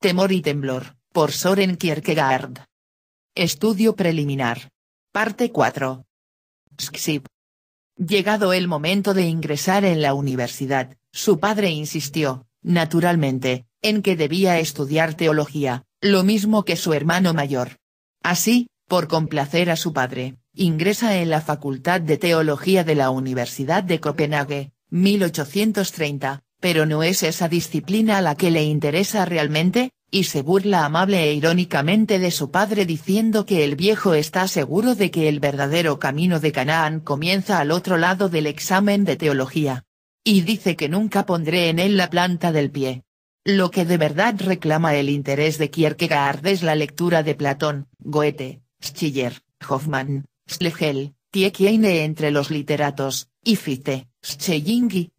Temor y temblor, por Soren Kierkegaard. Estudio preliminar. Parte 4. Llegado el momento de ingresar en la universidad, su padre insistió, naturalmente, en que debía estudiar teología, lo mismo que su hermano mayor. Así, por complacer a su padre, ingresa en la Facultad de Teología de la Universidad de Copenhague, 1830, pero no es esa disciplina la que le interesa realmente, y se burla amable e irónicamente de su padre diciendo que el viejo está seguro de que el verdadero camino de Canaán comienza al otro lado del examen de teología. Y dice que nunca pondré en él la planta del pie. Lo que de verdad reclama el interés de Kierkegaard es la lectura de Platón, Goethe, Schiller, Hoffmann, Schlegel, Tiekiene entre los literatos, y Fichte,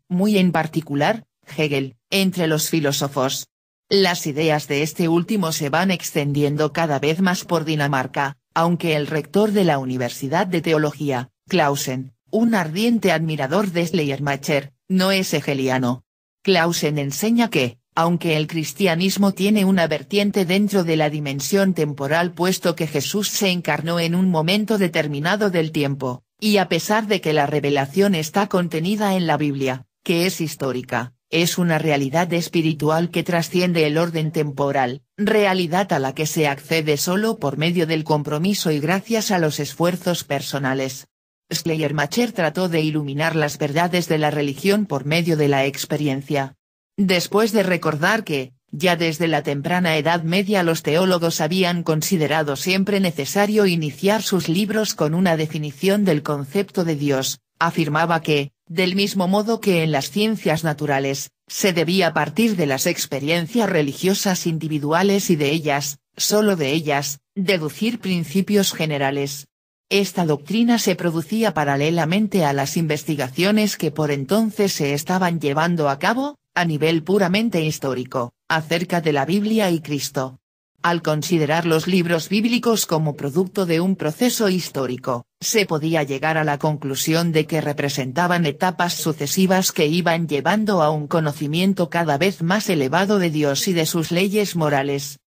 muy en particular, Hegel, entre los filósofos. Las ideas de este último se van extendiendo cada vez más por Dinamarca, aunque el rector de la Universidad de Teología, Clausen, un ardiente admirador de Schleiermacher, no es hegeliano. Clausen enseña que, aunque el cristianismo tiene una vertiente dentro de la dimensión temporal puesto que Jesús se encarnó en un momento determinado del tiempo, y a pesar de que la revelación está contenida en la Biblia, que es histórica, es una realidad espiritual que trasciende el orden temporal, realidad a la que se accede solo por medio del compromiso y gracias a los esfuerzos personales. Schleiermacher trató de iluminar las verdades de la religión por medio de la experiencia. Después de recordar que, ya desde la temprana Edad Media los teólogos habían considerado siempre necesario iniciar sus libros con una definición del concepto de Dios, afirmaba que, del mismo modo que en las ciencias naturales, se debía partir de las experiencias religiosas individuales y de ellas, solo de ellas, deducir principios generales. Esta doctrina se producía paralelamente a las investigaciones que por entonces se estaban llevando a cabo, a nivel puramente histórico, acerca de la Biblia y Cristo. Al considerar los libros bíblicos como producto de un proceso histórico, se podía llegar a la conclusión de que representaban etapas sucesivas que iban llevando a un conocimiento cada vez más elevado de Dios y de sus leyes morales.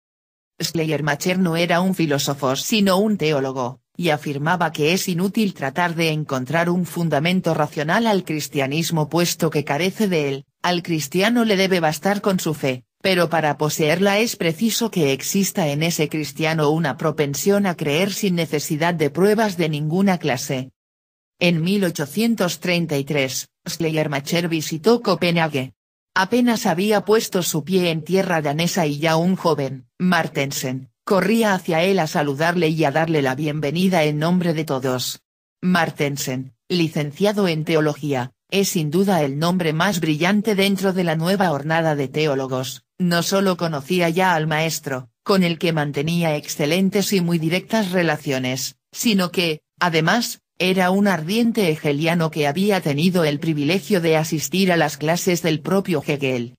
Schleiermacher no era un filósofo sino un teólogo, y afirmaba que es inútil tratar de encontrar un fundamento racional al cristianismo puesto que carece de él, al cristiano le debe bastar con su fe, pero para poseerla es preciso que exista en ese cristiano una propensión a creer sin necesidad de pruebas de ninguna clase. En 1833, Schleiermacher visitó Copenhague. Apenas había puesto su pie en tierra danesa y ya un joven, Martensen, corría hacia él a saludarle y a darle la bienvenida en nombre de todos. Martensen, licenciado en teología, es sin duda el nombre más brillante dentro de la nueva hornada de teólogos, no solo conocía ya al maestro, con el que mantenía excelentes y muy directas relaciones, sino que, además, era un ardiente hegeliano que había tenido el privilegio de asistir a las clases del propio Hegel.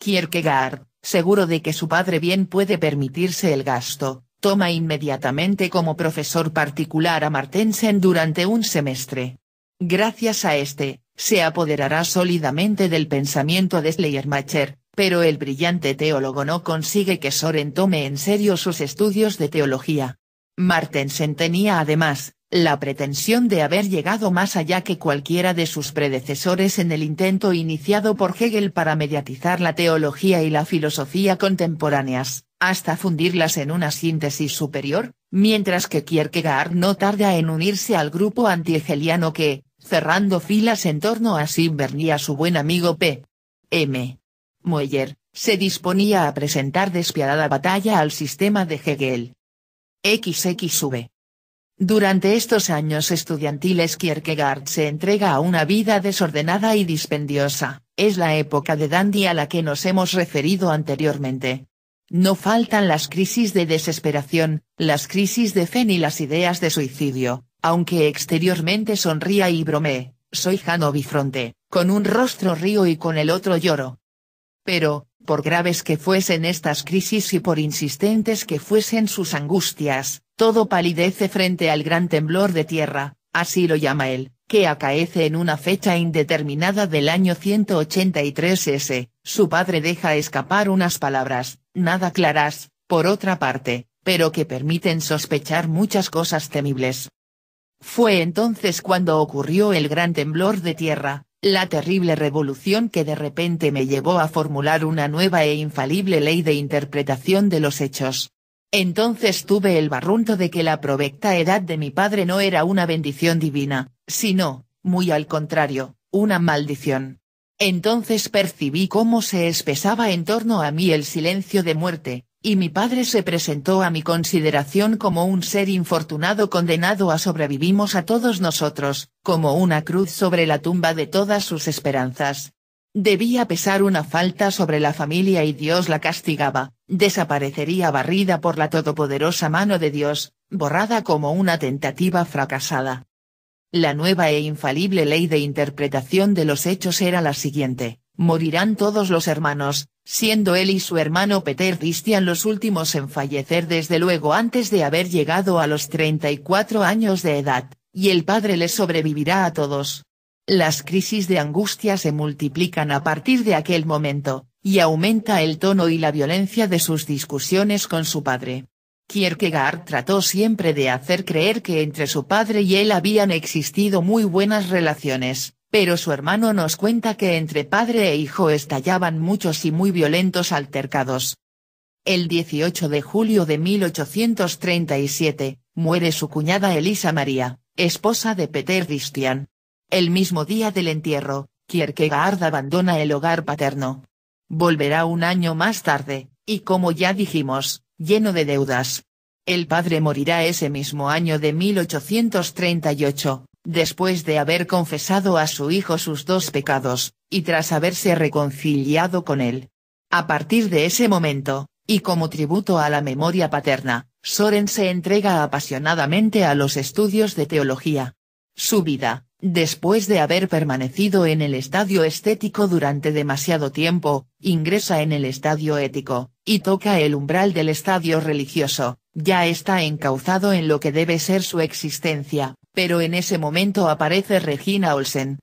Kierkegaard, seguro de que su padre bien puede permitirse el gasto, toma inmediatamente como profesor particular a Martensen durante un semestre. Gracias a este, se apoderará sólidamente del pensamiento de Schleiermacher, pero el brillante teólogo no consigue que Soren tome en serio sus estudios de teología. Martensen tenía además, la pretensión de haber llegado más allá que cualquiera de sus predecesores en el intento iniciado por Hegel para mediatizar la teología y la filosofía contemporáneas, hasta fundirlas en una síntesis superior, mientras que Kierkegaard no tarda en unirse al grupo antihegeliano que, cerrando filas en torno a sí y a su buen amigo P. M moyer se disponía a presentar despiadada batalla al sistema de Hegel. XXV. Durante estos años estudiantiles Kierkegaard se entrega a una vida desordenada y dispendiosa, es la época de Dandy a la que nos hemos referido anteriormente. No faltan las crisis de desesperación, las crisis de fe ni las ideas de suicidio, aunque exteriormente sonría y bromee, soy Jano Bifronte, con un rostro río y con el otro lloro pero, por graves que fuesen estas crisis y por insistentes que fuesen sus angustias, todo palidece frente al gran temblor de tierra, así lo llama él, que acaece en una fecha indeterminada del año 183 S. Su padre deja escapar unas palabras, nada claras, por otra parte, pero que permiten sospechar muchas cosas temibles. Fue entonces cuando ocurrió el gran temblor de tierra, la terrible revolución que de repente me llevó a formular una nueva e infalible ley de interpretación de los hechos. Entonces tuve el barrunto de que la provecta edad de mi padre no era una bendición divina, sino, muy al contrario, una maldición. Entonces percibí cómo se espesaba en torno a mí el silencio de muerte, y mi padre se presentó a mi consideración como un ser infortunado condenado a sobrevivimos a todos nosotros, como una cruz sobre la tumba de todas sus esperanzas. Debía pesar una falta sobre la familia y Dios la castigaba, desaparecería barrida por la todopoderosa mano de Dios, borrada como una tentativa fracasada. La nueva e infalible ley de interpretación de los hechos era la siguiente, morirán todos los hermanos, siendo él y su hermano Peter cristian los últimos en fallecer desde luego antes de haber llegado a los 34 años de edad, y el padre les sobrevivirá a todos. Las crisis de angustia se multiplican a partir de aquel momento, y aumenta el tono y la violencia de sus discusiones con su padre. Kierkegaard trató siempre de hacer creer que entre su padre y él habían existido muy buenas relaciones, pero su hermano nos cuenta que entre padre e hijo estallaban muchos y muy violentos altercados. El 18 de julio de 1837, muere su cuñada Elisa María, esposa de Peter Christian. El mismo día del entierro, Kierkegaard abandona el hogar paterno. Volverá un año más tarde, y como ya dijimos, lleno de deudas. El padre morirá ese mismo año de 1838, después de haber confesado a su hijo sus dos pecados, y tras haberse reconciliado con él. A partir de ese momento, y como tributo a la memoria paterna, Soren se entrega apasionadamente a los estudios de teología. Su vida, después de haber permanecido en el estadio estético durante demasiado tiempo, ingresa en el estadio ético, y toca el umbral del estadio religioso, ya está encauzado en lo que debe ser su existencia, pero en ese momento aparece Regina Olsen.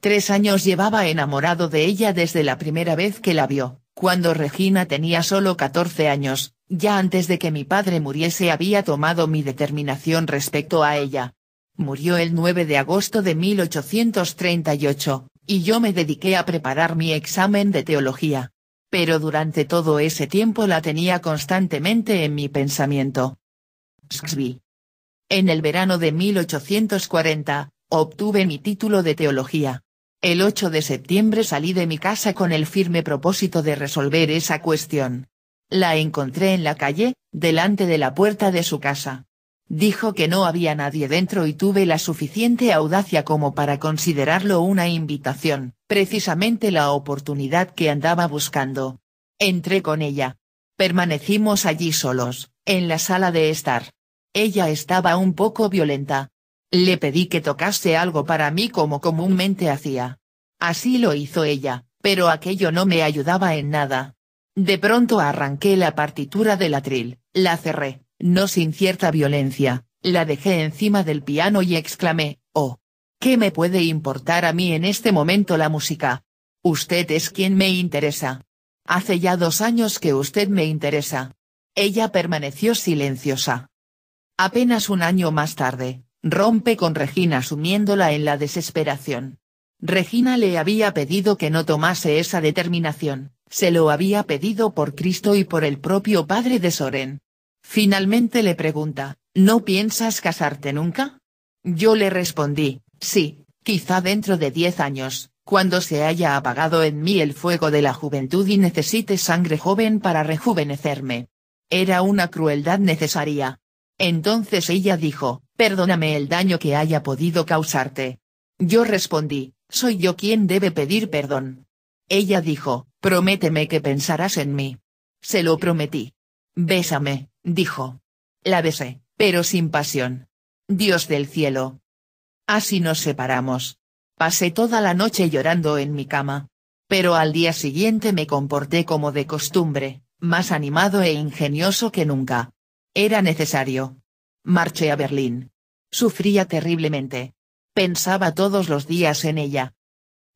Tres años llevaba enamorado de ella desde la primera vez que la vio, cuando Regina tenía solo 14 años, ya antes de que mi padre muriese había tomado mi determinación respecto a ella. Murió el 9 de agosto de 1838, y yo me dediqué a preparar mi examen de teología. Pero durante todo ese tiempo la tenía constantemente en mi pensamiento. En el verano de 1840, obtuve mi título de teología. El 8 de septiembre salí de mi casa con el firme propósito de resolver esa cuestión. La encontré en la calle, delante de la puerta de su casa. Dijo que no había nadie dentro y tuve la suficiente audacia como para considerarlo una invitación, precisamente la oportunidad que andaba buscando. Entré con ella. Permanecimos allí solos, en la sala de estar. Ella estaba un poco violenta. Le pedí que tocase algo para mí como comúnmente hacía. Así lo hizo ella, pero aquello no me ayudaba en nada. De pronto arranqué la partitura del atril, la cerré, no sin cierta violencia, la dejé encima del piano y exclamé, oh. ¿Qué me puede importar a mí en este momento la música? Usted es quien me interesa. Hace ya dos años que usted me interesa. Ella permaneció silenciosa. Apenas un año más tarde, rompe con Regina sumiéndola en la desesperación. Regina le había pedido que no tomase esa determinación, se lo había pedido por Cristo y por el propio padre de Soren. Finalmente le pregunta, ¿no piensas casarte nunca? Yo le respondí, sí, quizá dentro de diez años, cuando se haya apagado en mí el fuego de la juventud y necesite sangre joven para rejuvenecerme. Era una crueldad necesaria, entonces ella dijo, perdóname el daño que haya podido causarte. Yo respondí, soy yo quien debe pedir perdón. Ella dijo, prométeme que pensarás en mí. Se lo prometí. Bésame, dijo. La besé, pero sin pasión. Dios del cielo. Así nos separamos. Pasé toda la noche llorando en mi cama. Pero al día siguiente me comporté como de costumbre, más animado e ingenioso que nunca. Era necesario. Marché a Berlín. Sufría terriblemente. Pensaba todos los días en ella.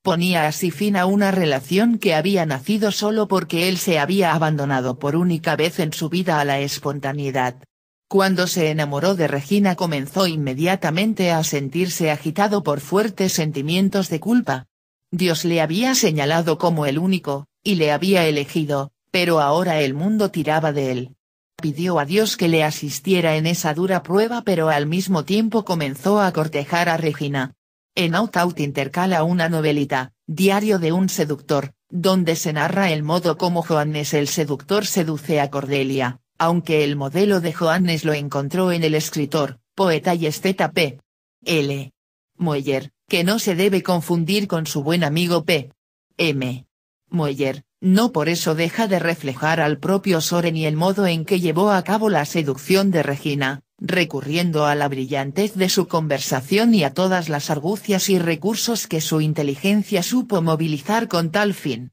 Ponía así fin a una relación que había nacido solo porque él se había abandonado por única vez en su vida a la espontaneidad. Cuando se enamoró de Regina comenzó inmediatamente a sentirse agitado por fuertes sentimientos de culpa. Dios le había señalado como el único, y le había elegido, pero ahora el mundo tiraba de él pidió a Dios que le asistiera en esa dura prueba pero al mismo tiempo comenzó a cortejar a Regina. En Out Out intercala una novelita, Diario de un seductor, donde se narra el modo como Joannes el seductor seduce a Cordelia, aunque el modelo de Johannes lo encontró en el escritor, poeta y esteta P. L. Mueller, que no se debe confundir con su buen amigo P. M. Mueller, no por eso deja de reflejar al propio Soren y el modo en que llevó a cabo la seducción de Regina, recurriendo a la brillantez de su conversación y a todas las argucias y recursos que su inteligencia supo movilizar con tal fin.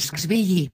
Sxvilly.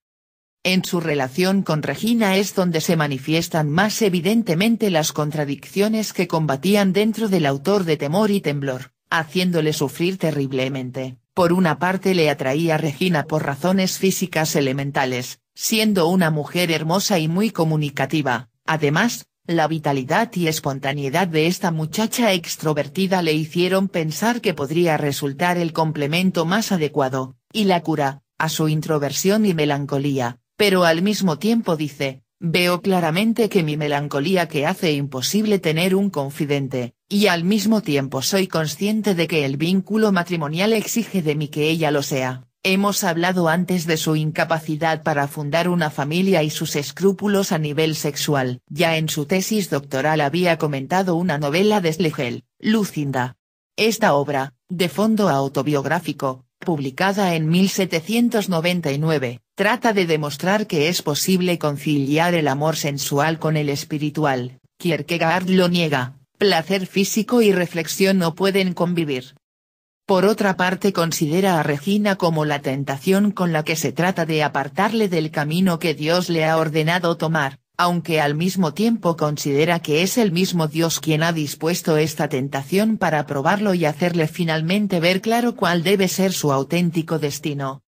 En su relación con Regina es donde se manifiestan más evidentemente las contradicciones que combatían dentro del autor de Temor y Temblor, haciéndole sufrir terriblemente. Por una parte le atraía Regina por razones físicas elementales, siendo una mujer hermosa y muy comunicativa, además, la vitalidad y espontaneidad de esta muchacha extrovertida le hicieron pensar que podría resultar el complemento más adecuado, y la cura, a su introversión y melancolía, pero al mismo tiempo dice, veo claramente que mi melancolía que hace imposible tener un confidente, y al mismo tiempo soy consciente de que el vínculo matrimonial exige de mí que ella lo sea. Hemos hablado antes de su incapacidad para fundar una familia y sus escrúpulos a nivel sexual. Ya en su tesis doctoral había comentado una novela de Schlegel, Lucinda. Esta obra, de fondo autobiográfico, publicada en 1799, trata de demostrar que es posible conciliar el amor sensual con el espiritual. Kierkegaard lo niega, placer físico y reflexión no pueden convivir. Por otra parte considera a Regina como la tentación con la que se trata de apartarle del camino que Dios le ha ordenado tomar, aunque al mismo tiempo considera que es el mismo Dios quien ha dispuesto esta tentación para probarlo y hacerle finalmente ver claro cuál debe ser su auténtico destino.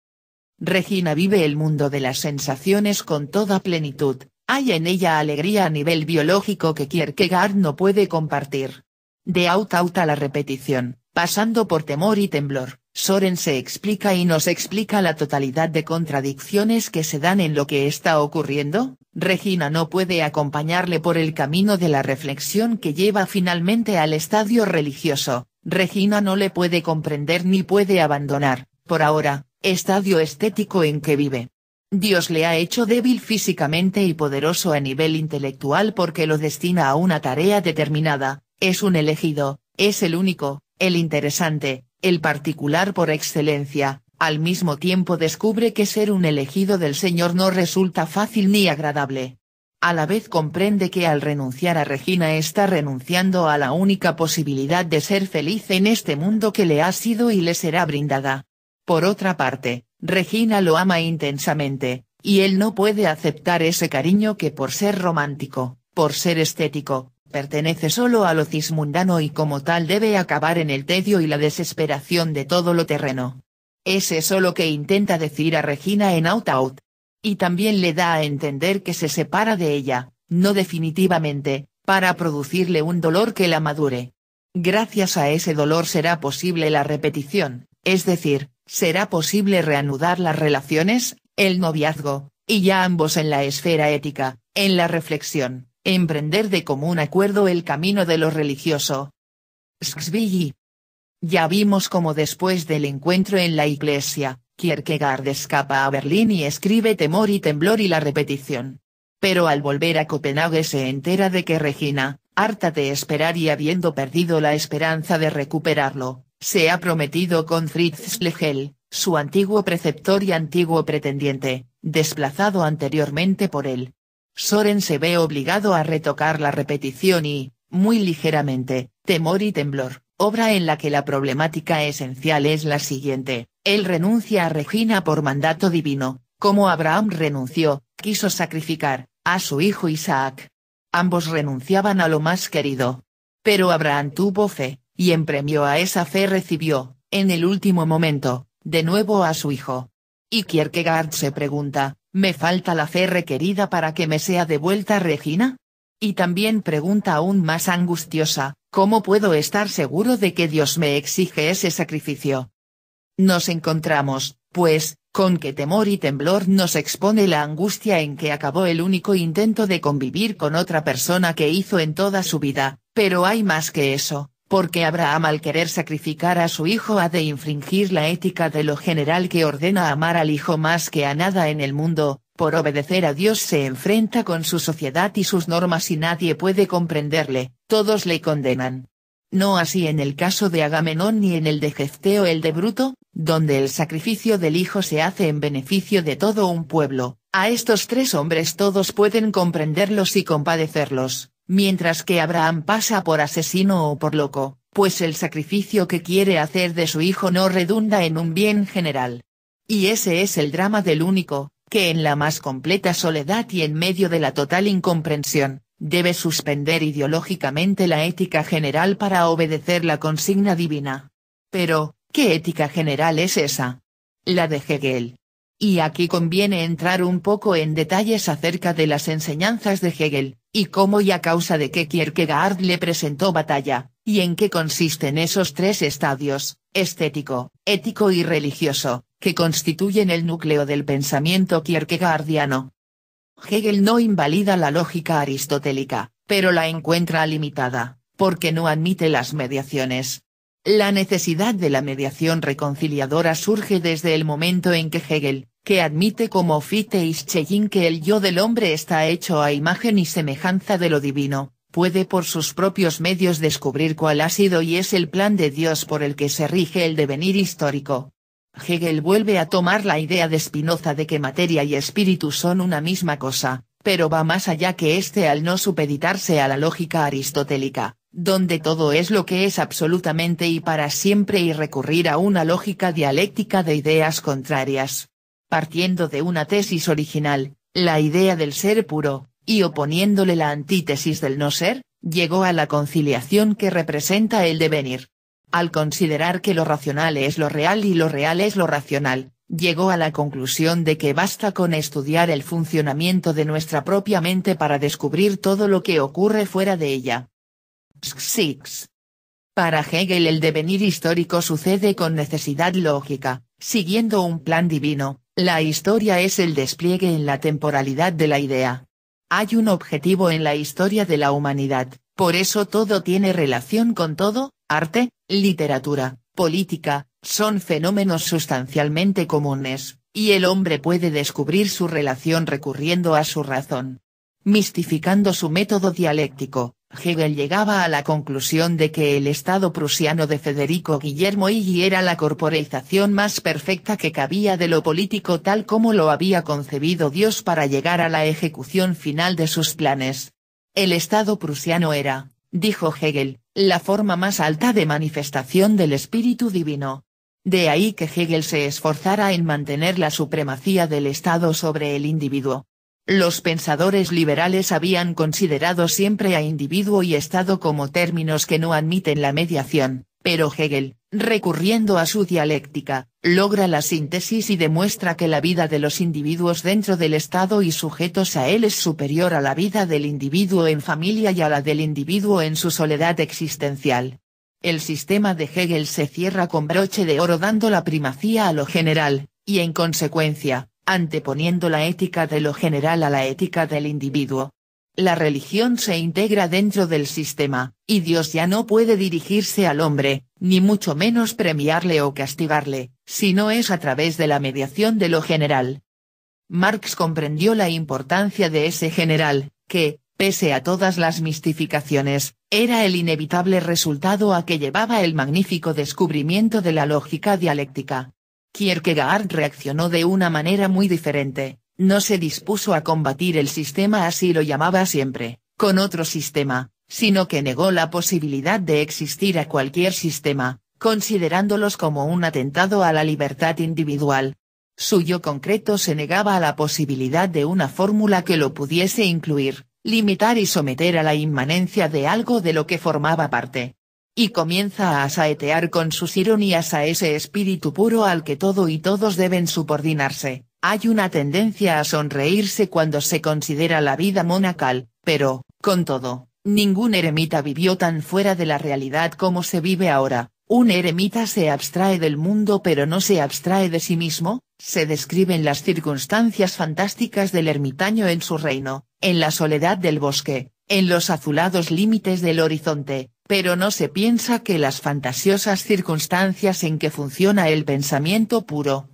Regina vive el mundo de las sensaciones con toda plenitud, hay en ella alegría a nivel biológico que Kierkegaard no puede compartir. De out out a la repetición, pasando por temor y temblor, Soren se explica y nos explica la totalidad de contradicciones que se dan en lo que está ocurriendo, Regina no puede acompañarle por el camino de la reflexión que lleva finalmente al estadio religioso, Regina no le puede comprender ni puede abandonar, por ahora, estadio estético en que vive. Dios le ha hecho débil físicamente y poderoso a nivel intelectual porque lo destina a una tarea determinada, es un elegido, es el único, el interesante, el particular por excelencia, al mismo tiempo descubre que ser un elegido del Señor no resulta fácil ni agradable. A la vez comprende que al renunciar a Regina está renunciando a la única posibilidad de ser feliz en este mundo que le ha sido y le será brindada. Por otra parte, Regina lo ama intensamente, y él no puede aceptar ese cariño que por ser romántico, por ser estético, pertenece solo a lo cismundano y como tal debe acabar en el tedio y la desesperación de todo lo terreno. Es eso lo que intenta decir a Regina en Out Out. Y también le da a entender que se separa de ella, no definitivamente, para producirle un dolor que la madure. Gracias a ese dolor será posible la repetición, es decir, será posible reanudar las relaciones, el noviazgo, y ya ambos en la esfera ética, en la reflexión, emprender de común acuerdo el camino de lo religioso. xvi Ya vimos cómo después del encuentro en la iglesia, Kierkegaard escapa a Berlín y escribe Temor y Temblor y la repetición. Pero al volver a Copenhague se entera de que Regina, harta de esperar y habiendo perdido la esperanza de recuperarlo, se ha prometido con Fritz Schlegel, su antiguo preceptor y antiguo pretendiente, desplazado anteriormente por él. Soren se ve obligado a retocar la repetición y, muy ligeramente, Temor y Temblor, obra en la que la problemática esencial es la siguiente, él renuncia a Regina por mandato divino, como Abraham renunció, quiso sacrificar, a su hijo Isaac. Ambos renunciaban a lo más querido. Pero Abraham tuvo fe, y en premio a esa fe recibió, en el último momento, de nuevo a su hijo. Y Kierkegaard se pregunta, ¿me falta la fe requerida para que me sea devuelta Regina? Y también pregunta aún más angustiosa, ¿cómo puedo estar seguro de que Dios me exige ese sacrificio? Nos encontramos, pues, con qué temor y temblor nos expone la angustia en que acabó el único intento de convivir con otra persona que hizo en toda su vida, pero hay más que eso porque Abraham al querer sacrificar a su hijo ha de infringir la ética de lo general que ordena amar al hijo más que a nada en el mundo, por obedecer a Dios se enfrenta con su sociedad y sus normas y nadie puede comprenderle, todos le condenan. No así en el caso de Agamenón ni en el de Jefteo el de Bruto, donde el sacrificio del hijo se hace en beneficio de todo un pueblo, a estos tres hombres todos pueden comprenderlos y compadecerlos mientras que Abraham pasa por asesino o por loco, pues el sacrificio que quiere hacer de su hijo no redunda en un bien general. Y ese es el drama del único, que en la más completa soledad y en medio de la total incomprensión, debe suspender ideológicamente la ética general para obedecer la consigna divina. Pero, ¿qué ética general es esa? La de Hegel. Y aquí conviene entrar un poco en detalles acerca de las enseñanzas de Hegel, y cómo y a causa de qué Kierkegaard le presentó batalla, y en qué consisten esos tres estadios, estético, ético y religioso, que constituyen el núcleo del pensamiento kierkegaardiano. Hegel no invalida la lógica aristotélica, pero la encuentra limitada, porque no admite las mediaciones, la necesidad de la mediación reconciliadora surge desde el momento en que Hegel, que admite como Fiteis Ischellin que el yo del hombre está hecho a imagen y semejanza de lo divino, puede por sus propios medios descubrir cuál ha sido y es el plan de Dios por el que se rige el devenir histórico. Hegel vuelve a tomar la idea de Spinoza de que materia y espíritu son una misma cosa, pero va más allá que éste al no supeditarse a la lógica aristotélica, donde todo es lo que es absolutamente y para siempre y recurrir a una lógica dialéctica de ideas contrarias. Partiendo de una tesis original, la idea del ser puro, y oponiéndole la antítesis del no ser, llegó a la conciliación que representa el devenir. Al considerar que lo racional es lo real y lo real es lo racional, llegó a la conclusión de que basta con estudiar el funcionamiento de nuestra propia mente para descubrir todo lo que ocurre fuera de ella. Para Hegel el devenir histórico sucede con necesidad lógica, siguiendo un plan divino, la historia es el despliegue en la temporalidad de la idea. Hay un objetivo en la historia de la humanidad, por eso todo tiene relación con todo, arte, literatura, política, son fenómenos sustancialmente comunes, y el hombre puede descubrir su relación recurriendo a su razón. Mistificando su método dialéctico, Hegel llegaba a la conclusión de que el Estado prusiano de Federico Guillermo y era la corporalización más perfecta que cabía de lo político tal como lo había concebido Dios para llegar a la ejecución final de sus planes. El Estado prusiano era, dijo Hegel, la forma más alta de manifestación del espíritu divino. De ahí que Hegel se esforzara en mantener la supremacía del Estado sobre el individuo. Los pensadores liberales habían considerado siempre a individuo y Estado como términos que no admiten la mediación, pero Hegel, recurriendo a su dialéctica, logra la síntesis y demuestra que la vida de los individuos dentro del Estado y sujetos a él es superior a la vida del individuo en familia y a la del individuo en su soledad existencial. El sistema de Hegel se cierra con broche de oro dando la primacía a lo general, y en consecuencia, anteponiendo la ética de lo general a la ética del individuo. La religión se integra dentro del sistema, y Dios ya no puede dirigirse al hombre, ni mucho menos premiarle o castigarle, si no es a través de la mediación de lo general. Marx comprendió la importancia de ese general, que, pese a todas las mistificaciones, era el inevitable resultado a que llevaba el magnífico descubrimiento de la lógica dialéctica. Kierkegaard reaccionó de una manera muy diferente, no se dispuso a combatir el sistema así lo llamaba siempre, con otro sistema, sino que negó la posibilidad de existir a cualquier sistema, considerándolos como un atentado a la libertad individual. Suyo concreto se negaba a la posibilidad de una fórmula que lo pudiese incluir, limitar y someter a la inmanencia de algo de lo que formaba parte y comienza a saetear con sus ironías a ese espíritu puro al que todo y todos deben subordinarse. Hay una tendencia a sonreírse cuando se considera la vida monacal, pero, con todo, ningún eremita vivió tan fuera de la realidad como se vive ahora. Un eremita se abstrae del mundo pero no se abstrae de sí mismo, se describen las circunstancias fantásticas del ermitaño en su reino, en la soledad del bosque, en los azulados límites del horizonte, pero no se piensa que las fantasiosas circunstancias en que funciona el pensamiento puro.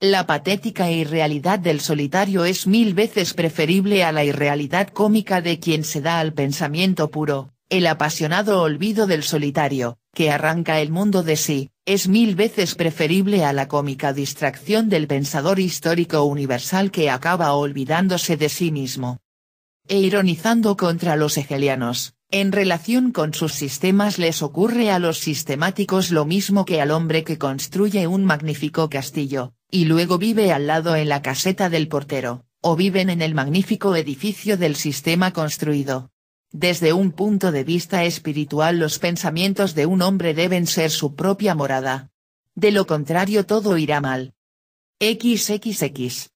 La patética irrealidad del solitario es mil veces preferible a la irrealidad cómica de quien se da al pensamiento puro, el apasionado olvido del solitario, que arranca el mundo de sí, es mil veces preferible a la cómica distracción del pensador histórico universal que acaba olvidándose de sí mismo e ironizando contra los hegelianos, en relación con sus sistemas les ocurre a los sistemáticos lo mismo que al hombre que construye un magnífico castillo, y luego vive al lado en la caseta del portero, o viven en el magnífico edificio del sistema construido. Desde un punto de vista espiritual los pensamientos de un hombre deben ser su propia morada. De lo contrario todo irá mal. XXX.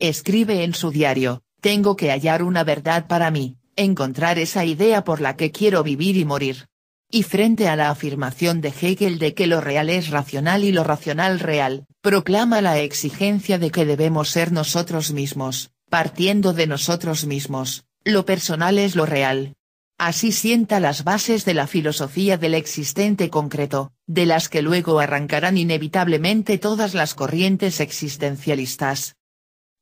Escribe en su diario, tengo que hallar una verdad para mí, encontrar esa idea por la que quiero vivir y morir. Y frente a la afirmación de Hegel de que lo real es racional y lo racional real, proclama la exigencia de que debemos ser nosotros mismos, partiendo de nosotros mismos, lo personal es lo real. Así sienta las bases de la filosofía del existente concreto, de las que luego arrancarán inevitablemente todas las corrientes existencialistas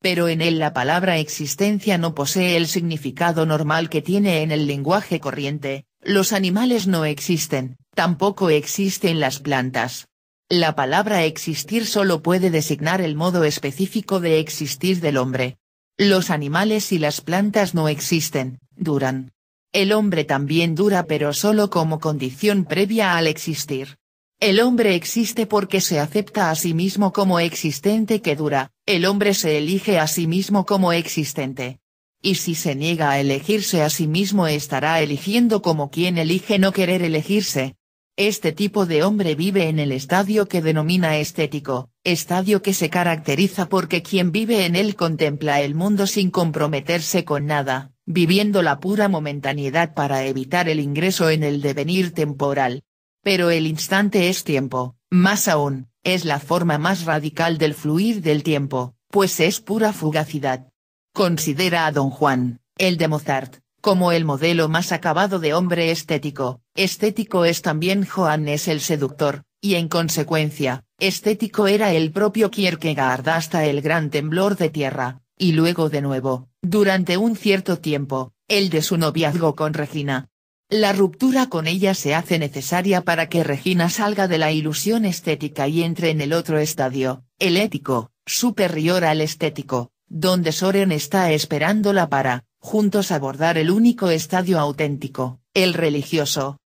pero en él la palabra existencia no posee el significado normal que tiene en el lenguaje corriente, los animales no existen, tampoco existen las plantas. La palabra existir solo puede designar el modo específico de existir del hombre. Los animales y las plantas no existen, duran. El hombre también dura pero solo como condición previa al existir. El hombre existe porque se acepta a sí mismo como existente que dura, el hombre se elige a sí mismo como existente. Y si se niega a elegirse a sí mismo estará eligiendo como quien elige no querer elegirse. Este tipo de hombre vive en el estadio que denomina estético, estadio que se caracteriza porque quien vive en él contempla el mundo sin comprometerse con nada, viviendo la pura momentaneidad para evitar el ingreso en el devenir temporal. Pero el instante es tiempo, más aún, es la forma más radical del fluir del tiempo, pues es pura fugacidad. Considera a don Juan, el de Mozart, como el modelo más acabado de hombre estético, estético es también Juan es el seductor, y en consecuencia, estético era el propio Kierkegaard hasta el gran temblor de tierra, y luego de nuevo, durante un cierto tiempo, el de su noviazgo con Regina, la ruptura con ella se hace necesaria para que Regina salga de la ilusión estética y entre en el otro estadio, el ético, superior al estético, donde Soren está esperándola para, juntos abordar el único estadio auténtico, el religioso,